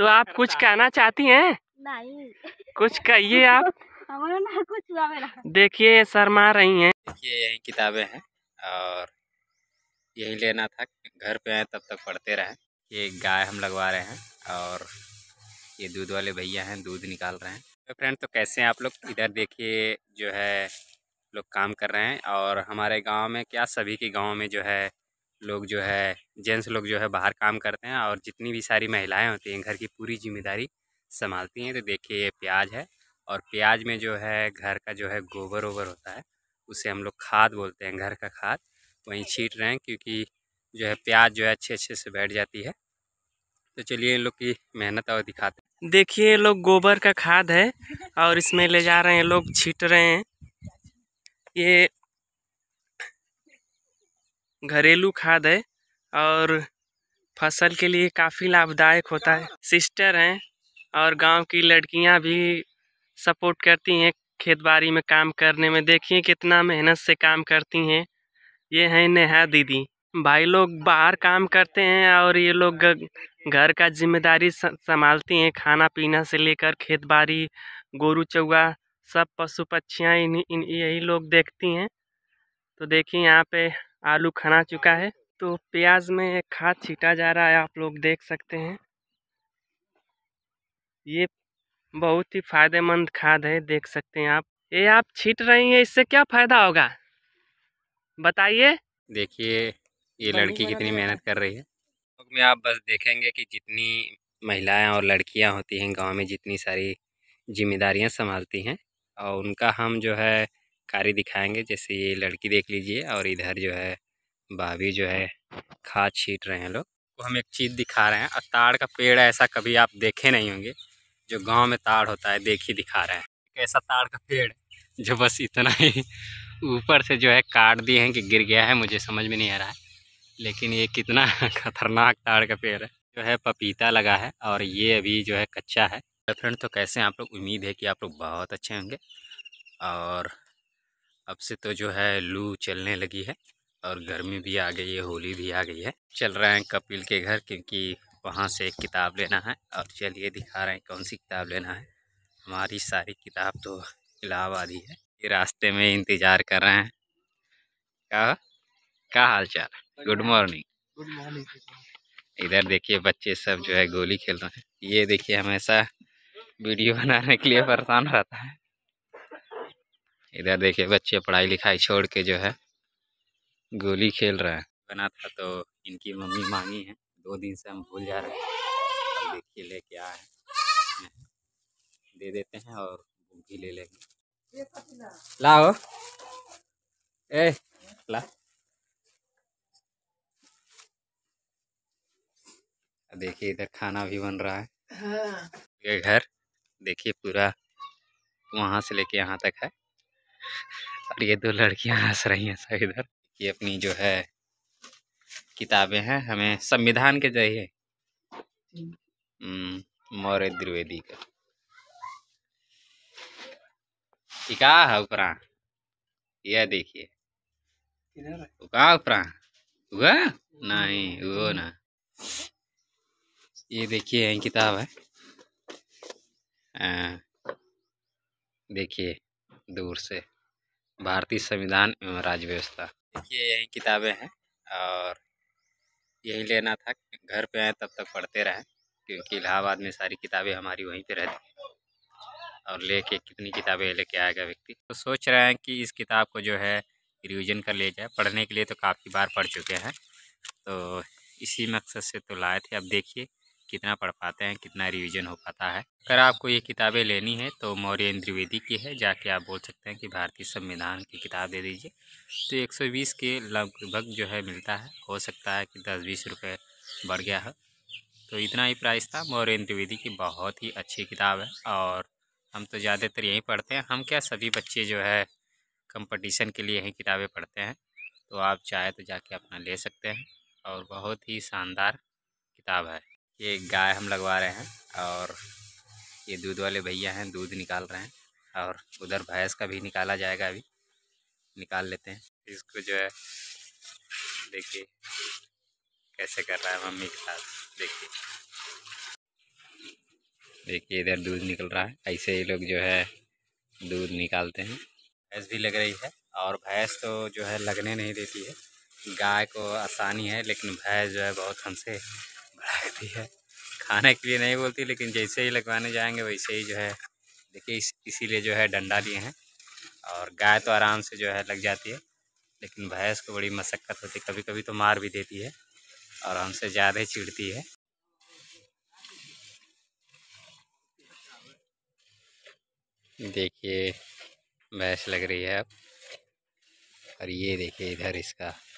तो आप कुछ कहना चाहती हैं नहीं कुछ कहिए आप कुछ देखिए शर्मा रही हैं देखिए यही किताबें हैं और यही लेना था घर पे आए तब तक पढ़ते रहे ये गाय हम लगवा रहे हैं और ये दूध वाले भैया हैं दूध निकाल रहे हैं तो फ्रेंड तो कैसे हैं आप लोग इधर देखिए जो है लोग काम कर रहे हैं और हमारे गांव में क्या सभी के गांव में जो है लोग जो है जेंट्स लोग जो है बाहर काम करते हैं और जितनी भी सारी महिलाएं होती हैं घर की पूरी जिम्मेदारी संभालती हैं तो देखिए ये प्याज है और प्याज में जो है घर का जो है गोबर ओबर होता है उसे हम लोग खाद बोलते हैं घर का खाद वहीं छीट रहे हैं क्योंकि जो है प्याज जो है अच्छे अच्छे से बैठ जाती है तो चलिए इन लोग की मेहनत और दिखाते हैं देखिए लोग गोबर का खाद है और इसमें ले जा रहे हैं लोग छीट रहे हैं ये घरेलू खाद है और फसल के लिए काफ़ी लाभदायक होता है सिस्टर हैं और गांव की लड़कियां भी सपोर्ट करती हैं बाड़ी में काम करने में देखिए कितना मेहनत से काम करती हैं ये हैं नेहा दीदी भाई लोग बाहर काम करते हैं और ये लोग घर का जिम्मेदारी संभालती हैं खाना पीना से लेकर बाड़ी गोरू चौगा सब पशु पक्षियाँ यही लोग देखती हैं तो देखिए यहाँ पे आलू खना चुका है तो प्याज में एक खाद छीटा जा रहा है आप लोग देख सकते हैं ये बहुत ही फायदेमंद खाद है देख सकते हैं आप ये आप छीट रही हैं इससे क्या फायदा होगा बताइए देखिए ये लड़की कितनी मेहनत कर रही है में आप बस देखेंगे कि जितनी महिलाएं और लड़कियां होती हैं गांव में जितनी सारी जिम्मेदारियां संभालती हैं और उनका हम जो है कार्य दिखाएंगे जैसे ये लड़की देख लीजिए और इधर जो है भाभी जो है खाद छीट रहे हैं लोग तो हम एक चीज़ दिखा रहे हैं और ताड़ का पेड़ ऐसा कभी आप देखे नहीं होंगे जो गांव में ताड़ होता है देख ही दिखा रहे हैं ऐसा ताड़ का पेड़ जो बस इतना ही ऊपर से जो है काट दिए हैं कि गिर गया है मुझे समझ में नहीं आ रहा है लेकिन ये कितना खतरनाक ताड़ का पेड़ है जो है पपीता लगा है और ये अभी जो है कच्चा है फ्रेंड तो कैसे आप लोग उम्मीद है कि आप लोग बहुत अच्छे होंगे और अब से तो जो है लू चलने लगी है और गर्मी भी आ गई है होली भी आ गई है चल रहे हैं कपिल के घर क्योंकि वहाँ से एक किताब लेना है और चलिए दिखा रहे हैं कौन सी किताब लेना है हमारी सारी किताब तो इलाहाबाद ही है ये रास्ते में इंतज़ार कर रहे हैं क्या क्या हाल चाल गुड मॉर्निंग गुड मॉर्निंग इधर देखिए बच्चे सब जो है गोली खेल रहे हैं ये देखिए हमेशा वीडियो बनाने के लिए परेशान रहता है इधर देखिए बच्चे पढ़ाई लिखाई छोड़ के जो है गोली खेल रहे हैं बना था तो इनकी मम्मी मांगी है दो दिन से हम भूल जा रहे हैं अब देखिए ले आए है दे देते हैं और भी ले लेंगे लाओ ए ला देखिए इधर खाना भी बन रहा है हाँ। ये घर देखिए पूरा वहाँ से लेके यहाँ तक है और ये दो लड़कियां हंस रही हैं सब इधर ये अपनी जो है किताबें हैं हमें संविधान के चाहिए मौर्य द्विवेदी का है उपरा यह देखिए उपरा हुआ नहीं वो ना ये देखिए यही किताब है देखिए दूर से भारतीय संविधान एवं राज्य व्यवस्था देखिए यही किताबें हैं और यही लेना था घर पे आए तब तक पढ़ते रहें क्योंकि इलाहाबाद में सारी किताबें हमारी वहीं पे रहती हैं और लेके कितनी किताबें लेके आएगा व्यक्ति तो सोच रहे हैं कि इस किताब को जो है रिविजन कर लिया जाए पढ़ने के लिए तो काफ़ी बार पढ़ चुके हैं तो इसी मकसद से तो लाए थे अब देखिए कितना पढ़ पाते हैं कितना रिवीजन हो पाता है अगर आपको ये किताबें लेनी है तो मौर्य द्विवेदी की है जाके आप बोल सकते हैं कि भारतीय संविधान की किताब दे दीजिए तो 120 के लगभग जो है मिलता है हो सकता है कि दस बीस रुपये बढ़ गया है तो इतना ही प्राइस था मौर्य द्विवेदी की बहुत ही अच्छी किताब है और हम तो ज़्यादातर यहीं पढ़ते हैं हम क्या सभी बच्चे जो है कंपटीशन के लिए यहीं किताबें पढ़ते हैं तो आप चाहे तो जाके अपना ले सकते हैं और बहुत ही शानदार किताब है ये गाय हम लगवा रहे हैं और ये दूध वाले भैया हैं दूध निकाल रहे हैं और उधर भैंस का भी निकाला जाएगा अभी निकाल लेते हैं इसको जो है देखिए कैसे कर रहा है मम्मी के साथ देखिए देखिए इधर दूध निकल रहा है ऐसे ही लोग जो है दूध निकालते हैं भैंस भी लग रही है और भैंस तो जो है लगने नहीं देती है गाय को आसानी है लेकिन भैंस जो है बहुत हमसे लगती है खाने के लिए नहीं बोलती लेकिन जैसे ही लगवाने जाएंगे वैसे ही जो है देखिए इस, इसीलिए जो है डंडा लिए हैं और गाय तो आराम से जो है लग जाती है लेकिन भैंस को बड़ी मशक्क़त होती है कभी कभी तो मार भी देती है और हमसे ज़्यादा चिड़ती है देखिए भैंस लग रही है अब और ये देखिए इधर इसका